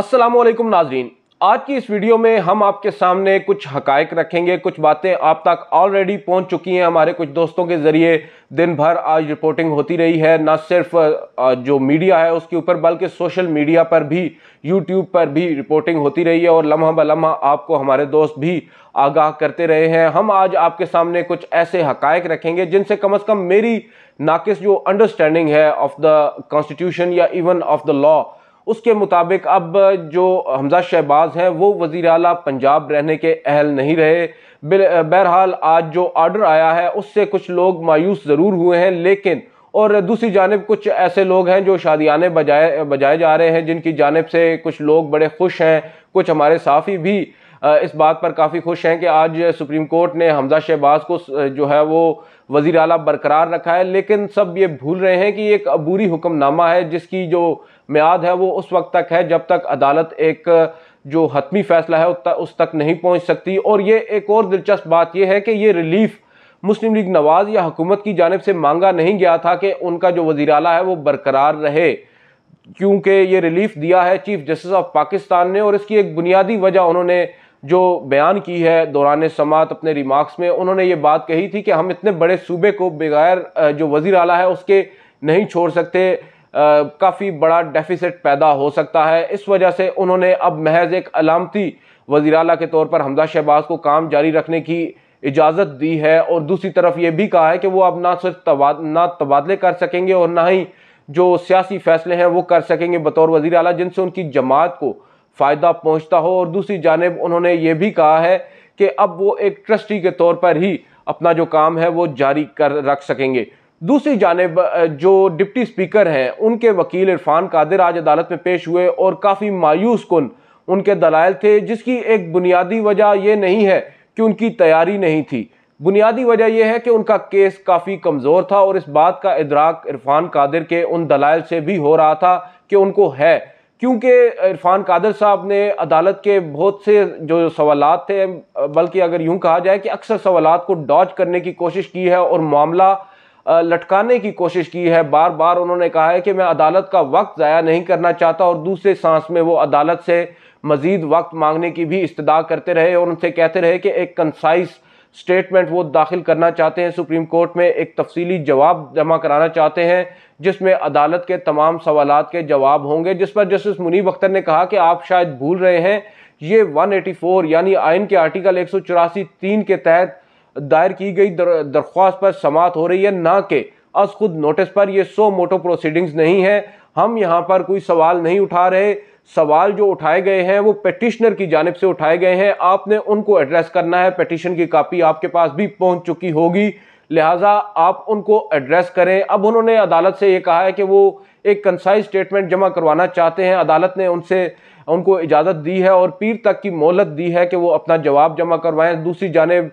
असलम नाजरीन आज की इस वीडियो में हम आपके सामने कुछ हकायक रखेंगे कुछ बातें आप तक ऑलरेडी पहुंच चुकी हैं हमारे कुछ दोस्तों के ज़रिए दिन भर आज रिपोर्टिंग होती रही है ना सिर्फ जो मीडिया है उसके ऊपर बल्कि सोशल मीडिया पर भी यूट्यूब पर भी रिपोर्टिंग होती रही है और लम्हा लम्हा आपको हमारे दोस्त भी आगाह करते रहे हैं हम आज आपके सामने कुछ ऐसे हकायक रखेंगे जिनसे कम अज़ कम मेरी नाकस जो अंडरस्टैंडिंग है ऑफ़ द कॉन्स्टिट्यूशन या इवन ऑफ़ द लॉ उसके मुताबिक अब जो हमजा शहबाज हैं वो वज़ी अला पंजाब रहने के अहल नहीं रहे बहरहाल आज जो आर्डर आया है उससे कुछ लोग मायूस ज़रूर हुए हैं लेकिन और दूसरी जानब कुछ ऐसे लोग हैं जो शादियाने बजाए बजाए जा रहे हैं जिनकी जानब से कुछ लोग बड़े खुश हैं कुछ हमारे साफ़ी भी इस बात पर काफ़ी खुश हैं कि आज सुप्रीम कोर्ट ने हमजा शहबाज को जो है वो वज़ी अला बरकरार रखा है लेकिन सब ये भूल रहे हैं कि एक अबूरी हुक्मनामा है जिसकी जो म्याद है वो उस वक्त तक है जब तक अदालत एक जो हतमी फैसला है उस तक नहीं पहुँच सकती और ये एक और दिलचस्प बात यह है कि ये रिलीफ मुस्लिम लीग नवाज़ या हुकूमत की जानब से मांगा नहीं गया था कि उनका जो वजी अला है वो बरकरार रहे क्योंकि ये रिलीफ दिया है चीफ जस्टिस ऑफ पाकिस्तान ने और इसकी एक बुनियादी वजह उन्होंने जो बयान की है दौरान समात अपने रिमार्क्स में उन्होंने ये बात कही थी कि हम इतने बड़े सूबे को बगैर जो वजीर अल है उसके नहीं छोड़ सकते काफ़ी बड़ा डेफिसिट पैदा हो सकता है इस वजह से उन्होंने अब महज एक अलामती वजी अला के तौर पर हमदा शहबाज को काम जारी रखने की इजाज़त दी है और दूसरी तरफ ये भी कहा है कि वो अब ना सिर्फ तबाद ना तबादले कर सकेंगे और ना ही जो सियासी फैसले हैं वो कर सकेंगे बतौर वजी अला जिनसे उनकी जमात को फ़ायदा पहुंचता हो और दूसरी जानब उन्होंने ये भी कहा है कि अब वो एक ट्रस्टी के तौर पर ही अपना जो काम है वो जारी कर रख सकेंगे दूसरी जानब जो डिप्टी स्पीकर हैं उनके वकील इरफान कादिर आज अदालत में पेश हुए और काफ़ी मायूस कन उनके दलाल थे जिसकी एक बुनियादी वजह यह नहीं है कि उनकी तैयारी नहीं थी बुनियादी वजह यह है कि उनका केस काफ़ी कमज़ोर था और इस बात का इदराक इरफान कादिर के उन दलाल से भी हो रहा था कि उनको है क्योंकि इरफान कादर साहब ने अदालत के बहुत से जो सवाल थे बल्कि अगर यूं कहा जाए कि अक्सर सवाल को डॉज करने की कोशिश की है और मामला लटकाने की कोशिश की है बार बार उन्होंने कहा है कि मैं अदालत का वक्त ज़ाया नहीं करना चाहता और दूसरे सांस में वो अदालत से मज़ीद वक्त मांगने की भी इस्तः करते रहे और उनसे कहते रहे कि एक कंसाइज स्टेटमेंट वो दाखिल करना चाहते हैं सुप्रीम कोर्ट में एक तफसीली जवाब जमा कराना चाहते हैं जिसमें अदालत के तमाम सवाल के जवाब होंगे जिस पर जस्टिस मुनीब अख्तर ने कहा कि आप शायद भूल रहे हैं ये 184 यानी आइन के आर्टिकल एक तीन के तहत दायर की गई दर, दरख्वास्त पर समात हो रही है ना कि अस खुद नोटिस पर यह सो मोटो प्रोसीडिंग्स नहीं है हम यहाँ पर कोई सवाल नहीं उठा रहे सवाल जो उठाए गए हैं वो पेटिशनर की जानब से उठाए गए हैं आपने उनको एड्रेस करना है पेटिशन की कापी आपके पास भी पहुँच चुकी होगी लिहाजा आप उनको एड्रेस करें अब उन्होंने अदालत से ये कहा है कि वो एक कंसाइज स्टेटमेंट जमा करवाना चाहते हैं अदालत ने उनसे उनको इजाज़त दी है और पीर तक की मोहलत दी है कि वो अपना जवाब जमा करवाएं दूसरी जानब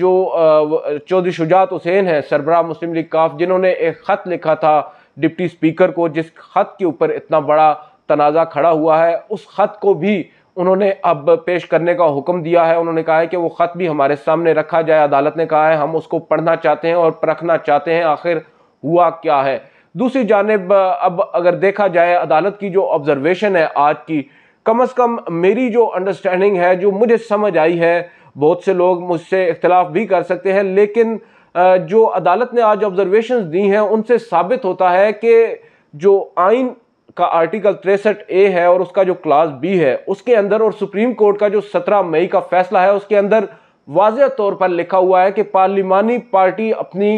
जो चौधरी शुजात हुसैन हैं सरबरा मुस्लिम लीग काफ जिन्होंने एक ख़त लिखा था डिप्टी स्पीकर को जिस ख़त के ऊपर इतना बड़ा तनाज़ा खड़ा हुआ है उस ख़त को भी उन्होंने अब पेश करने का हुक्म दिया है उन्होंने कहा है कि वो ख़त भी हमारे सामने रखा जाए अदालत ने कहा है हम उसको पढ़ना चाहते हैं और परखना चाहते हैं आखिर हुआ क्या है दूसरी जानब अब अगर देखा जाए अदालत की जो ऑब्ज़रवेशन है आज की कम अज़ कम मेरी जो अंडरस्टैंडिंग है जो मुझे समझ आई है बहुत से लोग मुझसे इख्तलाफ भी कर सकते हैं लेकिन जो अदालत ने आज ऑब्ज़रवेशन दी हैं उनसे साबित होता है कि जो आइन का आर्टिकल तिरसठ ए है और उसका जो क्लास बी है उसके अंदर और सुप्रीम कोर्ट का जो सत्रह मई का फैसला है उसके अंदर वाज तौर पर लिखा हुआ है कि पार्लिमानी पार्टी अपनी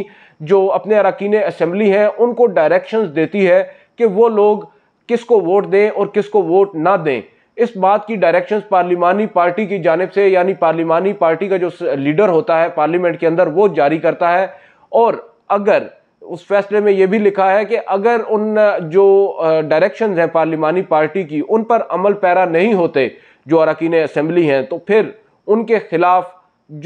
जो अपने अरकान असम्बली हैं उनको डायरेक्शंस देती है कि वो लोग किसको वोट दें और किसको वोट ना दें इस बात की डायरेक्शंस पार्लिमानी पार्टी की जानब से यानी पार्लिमानी पार्टी का जो लीडर होता है पार्लियामेंट के अंदर वो जारी करता है और अगर उस फैसले में यह भी लिखा है कि अगर उन जो डायरेक्शंस हैं पार्लिमानी पार्टी की उन पर अमल पैरा नहीं होते जो अरकान असम्बली हैं तो फिर उनके खिलाफ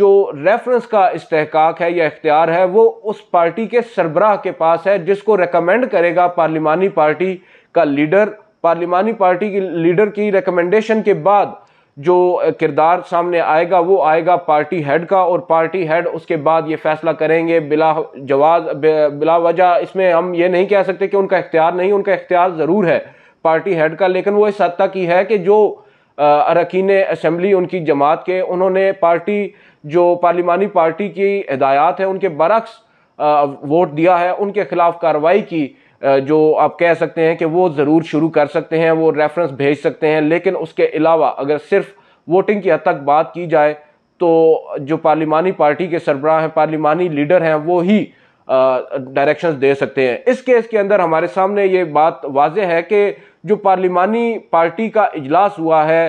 जो रेफरेंस का इस्तेकाक है या इख्तियार है वो उस पार्टी के सरबराह के पास है जिसको रिकमेंड करेगा पार्लिमानी पार्टी का लीडर पार्लिमानी पार्टी की लीडर की रिकमेंडेशन के बाद जो किरदार सामने आएगा वो आएगा पार्टी हेड का और पार्टी हेड उसके बाद ये फैसला करेंगे बिला जवाज बिला वजह इसमें हम ये नहीं कह सकते कि उनका इख्तियार नहीं उनका इख्तियार ज़रूर है पार्टी हेड का लेकिन वो इस हद तक ही है कि जो अरकान असम्बली उनकी जमात के उन्होंने पार्टी जो पार्लिमानी पार्टी की हदायत है उनके बरक्स वोट दिया है उनके ख़िलाफ़ कार्रवाई की जो आप कह सकते हैं कि वो ज़रूर शुरू कर सकते हैं वो रेफरेंस भेज सकते हैं लेकिन उसके अलावा अगर सिर्फ वोटिंग की हद तक बात की जाए तो जो पार्लिमानी पार्टी के सरबराह हैं पार्लिमानी लीडर हैं वो ही डायरेक्शन दे सकते हैं इस केस के अंदर हमारे सामने ये बात वाज है कि जो पार्लिमानी पार्टी का इजलास हुआ है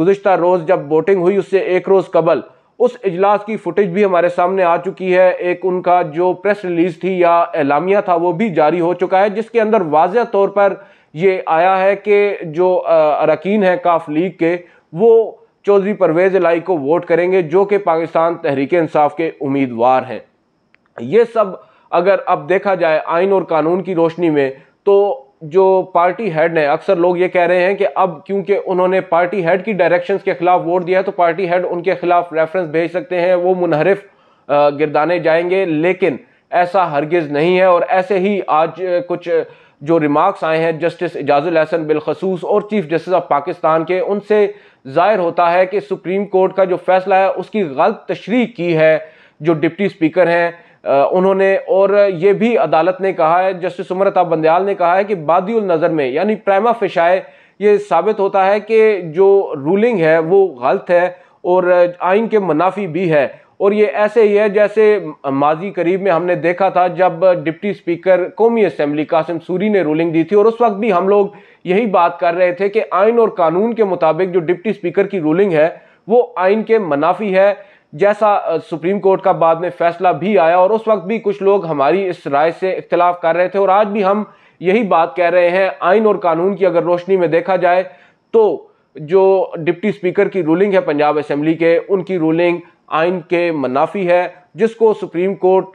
गुज्तर रोज़ जब वोटिंग हुई उससे एक रोज़ कबल उस इजलास की फुटेज भी हमारे सामने आ चुकी है एक उनका जो प्रेस रिलीज थी या एलामिया था वो भी जारी हो चुका है जिसके अंदर वाजह तौर पर ये आया है कि जो अरकान है काफ लीग के वो चौधरी परवेज लाई को वोट करेंगे जो कि पाकिस्तान तहरीक इंसाफ के उम्मीदवार हैं ये सब अगर अब देखा जाए आइन और कानून की रोशनी में तो जो पार्टी हेड ने अक्सर लोग ये कह रहे हैं कि अब क्योंकि उन्होंने पार्टी हेड की डायरेक्शंस के खिलाफ वोट दिया है तो पार्टी हेड उनके खिलाफ रेफरेंस भेज सकते हैं वो मुनहरफ गिरदाने जाएंगे लेकिन ऐसा हरगिज़ नहीं है और ऐसे ही आज कुछ जो रिमार्क्स आए हैं जस्टिस एजाजुल हसन बिलखसूस और चीफ जस्टिस ऑफ पाकिस्तान के उनसे जाहिर होता है कि सुप्रीम कोर्ट का जो फैसला है उसकी गलत तशरी की है जो डिप्टी स्पीकर हैं उन्होंने और ये भी अदालत ने कहा है जस्टिस उमर अताब बंदयाल ने कहा है कि बादीुल नज़र में यानी प्रैमा फिशाए ये साबित होता है कि जो रूलिंग है वो गलत है और आइन के मुनाफी भी है और ये ऐसे ही है जैसे माजी करीब में हमने देखा था जब डिप्टी स्पीकर कौमी असम्बली कासिम सूरी ने रूलिंग दी थी और उस वक्त भी हम लोग यही बात कर रहे थे कि आइन और कानून के मुताबिक जो डिप्टी स्पीकर की रूलिंग है वो आइन के मुनाफी है जैसा सुप्रीम कोर्ट का बाद में फैसला भी आया और उस वक्त भी कुछ लोग हमारी इस राय से इख्तलाफ कर रहे थे और आज भी हम यही बात कह रहे हैं आइन और कानून की अगर रोशनी में देखा जाए तो जो डिप्टी स्पीकर की रूलिंग है पंजाब असम्बली के उनकी रूलिंग आइन के मुनाफी है जिसको सुप्रीम कोर्ट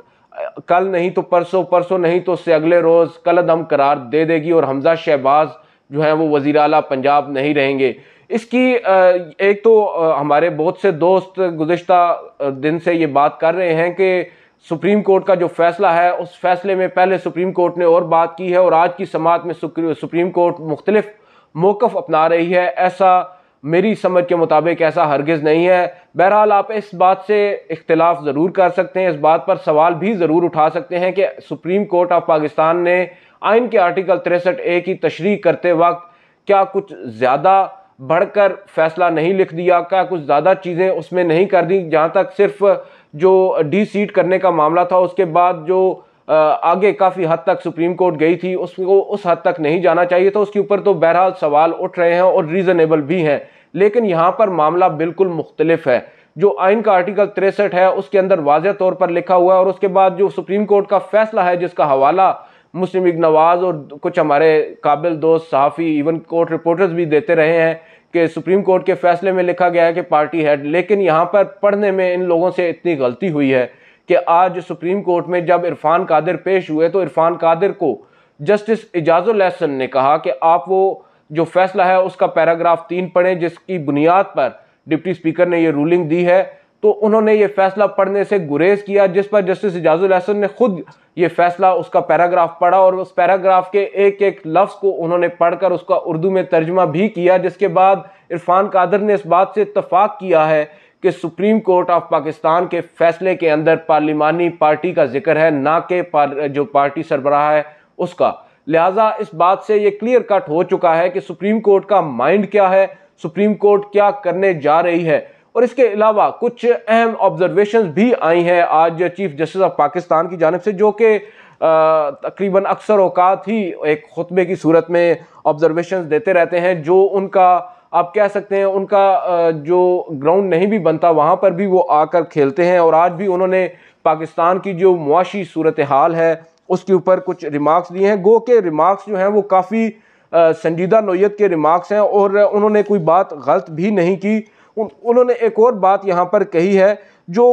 कल नहीं तो परसों परसों नहीं तो उससे अगले रोज़ कल हम करार दे देगी और हमजा शहबाज जो है वो वजीर अला पंजाब नहीं रहेंगे इसकी एक तो हमारे बहुत से दोस्त गुजशत दिन से ये बात कर रहे हैं कि सुप्रीम कोर्ट का जो फैसला है उस फैसले में पहले सुप्रीम कोर्ट ने और बात की है और आज की समात में सुप्रीम कोर्ट मुख्तलिफ मौकफ़ अपना रही है ऐसा मेरी समझ के मुताबिक ऐसा हरगज़ नहीं है बहरहाल आप इस बात से इख्तलाफ ज़रूर कर सकते हैं इस बात पर सवाल भी ज़रूर उठा सकते हैं कि सुप्रीम कोर्ट ऑफ पाकिस्तान ने आइन के आर्टिकल तिरसठ ए की तशरी करते वक्त क्या कुछ ज़्यादा बढ़कर फैसला नहीं लिख दिया का कुछ ज़्यादा चीज़ें उसमें नहीं कर दी जहाँ तक सिर्फ जो डी सीट करने का मामला था उसके बाद जो आगे काफ़ी हद तक सुप्रीम कोर्ट गई थी उसको उस हद तक नहीं जाना चाहिए था उसके ऊपर तो बहरहाल सवाल उठ रहे हैं और रीज़नेबल भी हैं लेकिन यहाँ पर मामला बिल्कुल मुख्तलिफ है जो आइन का आर्टिकल तिरसठ है उसके अंदर वाज तौर पर लिखा हुआ है और उसके बाद जो सुप्रीम कोर्ट का फैसला है जिसका हवाला मुस्लिम नवाज और कुछ हमारे काबिल दोस्त सहाफ़ी इवन कोर्ट रिपोर्टर्स भी देते रहे हैं कि सुप्रीम कोर्ट के फैसले में लिखा गया है कि पार्टी हेड लेकिन यहाँ पर पढ़ने में इन लोगों से इतनी गलती हुई है कि आज सुप्रीम कोर्ट में जब इरफान कादिर पेश हुए तो इरफान कादिर को जस्टिस इजाज़ लहसन ने कहा कि आप वो जो फैसला है उसका पैराग्राफ तीन पढ़ें जिसकी बुनियाद पर डिप्टी स्पीकर ने ये रूलिंग दी है तो उन्होंने ये फैसला पढ़ने से गुरेज किया जिस पर जस्टिस एजाजुल हसन ने खुद ये फैसला उसका पैराग्राफ पढ़ा और उस पैराग्राफ के एक एक लफ्ज़ को उन्होंने पढ़कर उसका उर्दू में तर्जमा भी किया जिसके बाद इरफान कादर ने इस बात से इतफाक़ किया है कि सुप्रीम कोर्ट ऑफ पाकिस्तान के फैसले के अंदर पार्लिमानी पार्टी का जिक्र है ना कि पार, जो पार्टी सरबराह है उसका लिहाजा इस बात से ये क्लियर कट हो चुका है कि सुप्रीम कोर्ट का माइंड क्या है सुप्रीम कोर्ट क्या करने जा रही है और इसके अलावा कुछ अहम ऑब्जर्वेशन भी आई हैं आज चीफ जस्टिस ऑफ पाकिस्तान की जानब से जो कि तकरीबन अक्सर अवकात ही एक खुतबे की सूरत में ऑब्जर्वेशन देते रहते हैं जो उनका आप कह सकते हैं उनका जो ग्राउंड नहीं भी बनता वहाँ पर भी वो आकर खेलते हैं और आज भी उन्होंने पाकिस्तान की जो मुआशी सूरत हाल है उसके ऊपर कुछ रिमार्क्स दिए हैं गो के रिमार्क्स जो हैं वो काफ़ी संजीदा नोयत के रिमार्क्स हैं और उन्होंने कोई बात गलत भी नहीं की उन्होंने एक और बात यहाँ पर कही है जो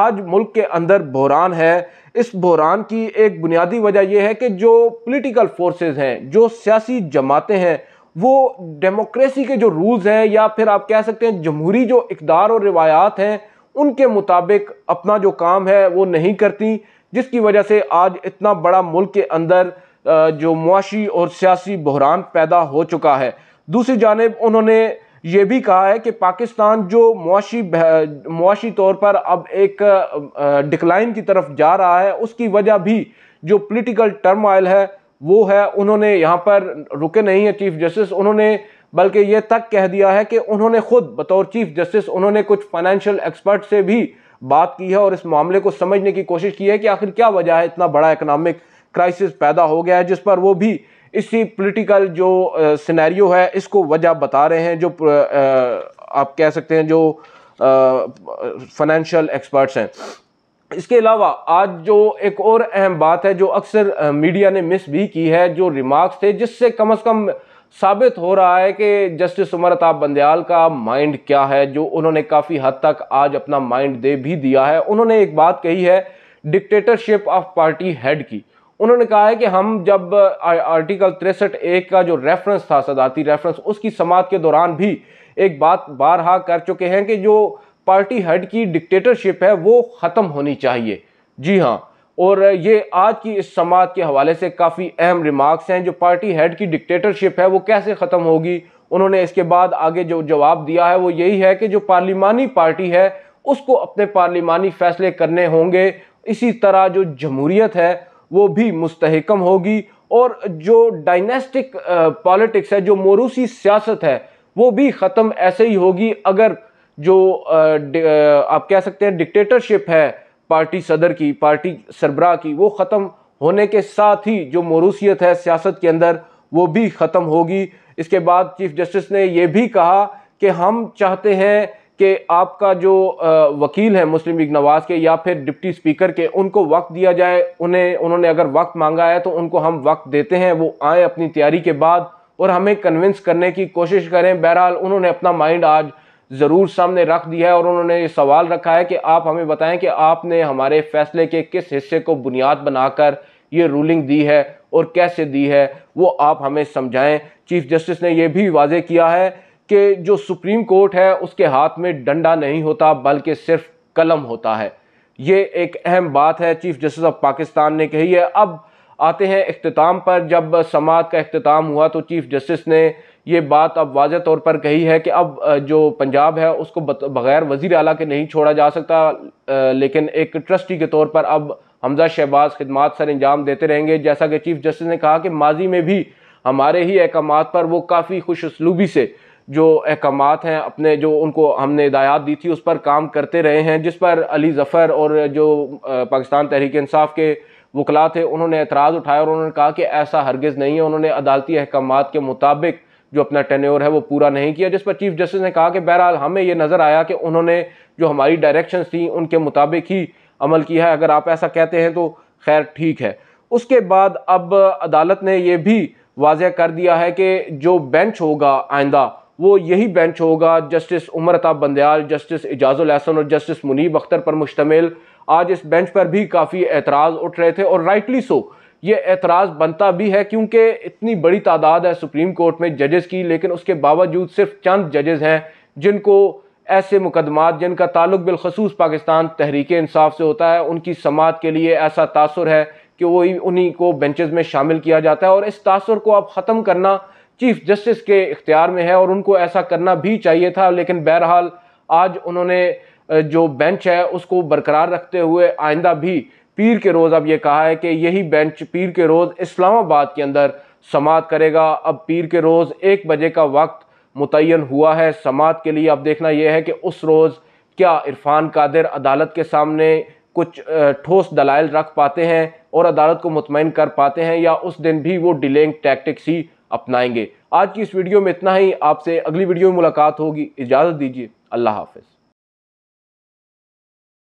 आज मुल्क के अंदर बहरान है इस बहरान की एक बुनियादी वजह यह है कि जो पॉलिटिकल फोर्सेस हैं जो सियासी जमातें हैं वो डेमोक्रेसी के जो रूल्स हैं या फिर आप कह सकते हैं जमहूरी जो इकदार और रिवायात हैं उनके मुताबिक अपना जो काम है वो नहीं करती जिसकी वजह से आज इतना बड़ा मुल्क के अंदर जो मुआशी और सियासी बहरान पैदा हो चुका है दूसरी जानब उन्होंने ये भी कहा है कि पाकिस्तान जो मुआशी मुआशी तौर पर अब एक डिक्लाइन की तरफ जा रहा है उसकी वजह भी जो पॉलिटिकल टर्माइल है वो है उन्होंने यहाँ पर रुके नहीं है चीफ जस्टिस उन्होंने बल्कि ये तक कह दिया है कि उन्होंने खुद बतौर चीफ जस्टिस उन्होंने कुछ फाइनेंशियल एक्सपर्ट से भी बात की है और इस मामले को समझने की कोशिश की है कि आखिर क्या वजह है इतना बड़ा इकनॉमिक क्राइसिस पैदा हो गया है जिस पर वो भी इसी पॉलिटिकल जो सिनेरियो है इसको वजह बता रहे हैं जो आप कह सकते हैं जो फाइनेंशियल एक्सपर्ट्स हैं इसके अलावा आज जो एक और अहम बात है जो अक्सर मीडिया ने मिस भी की है जो रिमार्क्स थे जिससे कम अज़ कम साबित हो रहा है कि जस्टिस उमर अताब बंदयाल का माइंड क्या है जो उन्होंने काफ़ी हद तक आज अपना माइंड दे भी दिया है उन्होंने एक बात कही है डिक्टेटरशिप ऑफ पार्टी हेड की उन्होंने कहा है कि हम जब आर्टिकल तिरसठ एक का जो रेफरेंस था सदाती रेफरेंस उसकी समात के दौरान भी एक बात बारहा कर चुके हैं कि जो पार्टी हेड की डिक्टेटरशिप है वो ख़त्म होनी चाहिए जी हाँ और ये आज की इस समात के हवाले से काफ़ी अहम रिमार्क्स हैं जो पार्टी हेड की डिक्टेटरशिप है वो कैसे ख़त्म होगी उन्होंने इसके बाद आगे जो जवाब दिया है वो यही है कि जो पार्लिमानी पार्टी है उसको अपने पार्लिमानी फैसले करने होंगे इसी तरह जो जमहूरियत है वो भी मुस्तकम होगी और जो डायनेस्टिक पॉलिटिक्स है जो मोरूसी सियासत है वो भी ख़त्म ऐसे ही होगी अगर जो आप कह सकते हैं डिक्टेटरशिप है पार्टी सदर की पार्टी सरबराह की वो ख़त्म होने के साथ ही जो मरूसीत है सियासत के अंदर वो भी ख़त्म होगी इसके बाद चीफ जस्टिस ने यह भी कहा कि हम चाहते हैं कि आपका जो वकील है मुस्लिम लीग नवाज के या फिर डिप्टी स्पीकर के उनको वक्त दिया जाए उन्हें उन्होंने अगर वक्त मांगा है तो उनको हम वक्त देते हैं वो आए अपनी तैयारी के बाद और हमें कन्विंस करने की कोशिश करें बहरहाल उन्होंने अपना माइंड आज ज़रूर सामने रख दिया है और उन्होंने ये सवाल रखा है कि आप हमें बताएं कि आपने हमारे फैसले के किस हिस्से को बुनियाद बनाकर ये रूलिंग दी है और कैसे दी है वो आप हमें समझाएं चीफ जस्टिस ने यह भी वाजे किया है कि जो सुप्रीम कोर्ट है उसके हाथ में डंडा नहीं होता बल्कि सिर्फ कलम होता है ये एक अहम बात है चीफ जस्टिस ऑफ पाकिस्तान ने कही है अब आते हैं अख्ताम पर जब समात का अख्ताम हुआ तो चीफ जस्टिस ने ये बात अब वाज तौर पर कही है कि अब जो पंजाब है उसको बग़ैर वज़ी अला के नहीं छोड़ा जा सकता लेकिन एक ट्रस्टी के तौर पर अब हमजा शहबाज खदमात सर अंजाम देते रहेंगे जैसा कि चीफ जस्टिस ने कहा कि माजी में भी हमारे ही अहकाम पर वो काफ़ी खुशसलूबी से जो अहकाम हैं अपने जो उनको हमने हदायत दी थी उस पर काम करते रहे हैं जिस पर अली ज़फ़र और जो पाकिस्तान तहरीक इंसाफ के वकला थे उन्होंने एतराज़ उठाया और उन्होंने कहा कि ऐसा हरगज़ नहीं है उन्होंने अदालती अहकाम के मुताबिक जो अपना टेन्योर है वो पूरा नहीं किया जिस पर चीफ जस्टिस ने कहा कि बहरहाल हमें ये नज़र आया कि उन्होंने जो हमारी डायरेक्शन थी उनके मुताबिक ही अमल किया है अगर आप ऐसा कहते हैं तो खैर ठीक है उसके बाद अब अदालत ने यह भी वाज़ कर दिया है कि जो बेंच होगा आइंदा वो यही बेंच होगा जस्टिस उमर अताब बंदयाल जस्टिस एजाजुल हसन और जस्टिस मुनीब अख्तर पर मुश्तमिल आज इस बेंच पर भी काफ़ी एतराज़ उठ रहे थे और राइटली सो ये एतराज़ बनता भी है क्योंकि इतनी बड़ी तादाद है सुप्रीम कोर्ट में जजेस की लेकिन उसके बावजूद सिर्फ चंद जजेस हैं जिनको ऐसे मुकदमात जिनका ताल्लुक बिलखसूस पाकिस्तान तहरीक इंसाफ से होता है उनकी समात के लिए ऐसा तासर है कि वही उन्हीं को बेंचेस में शामिल किया जाता है और इस तासर को आप ख़त्म करना चीफ जस्टिस के इख्तियार में है और उनको ऐसा करना भी चाहिए था लेकिन बहरहाल आज उन्होंने जो बेंच है उसको बरकरार रखते हुए आइंदा भी पीर के रोज़ अब ये कहा है कि यही बेंच पीर के रोज़ इस्लामाबाद के अंदर समात करेगा अब पीर के रोज़ एक बजे का वक्त मुतन हुआ है समात के लिए अब देखना यह है कि उस रोज़ क्या इरफान कादिर अदालत के सामने कुछ ठोस दलाइल रख पाते हैं और अदालत को मुतमिन कर पाते हैं या उस दिन भी वो डिलेंग टैक्टिक्स ही अपनाएंगे आज की इस वीडियो में इतना ही आपसे अगली वीडियो में मुलाकात होगी इजाज़त दीजिए अल्लाह हाफिज़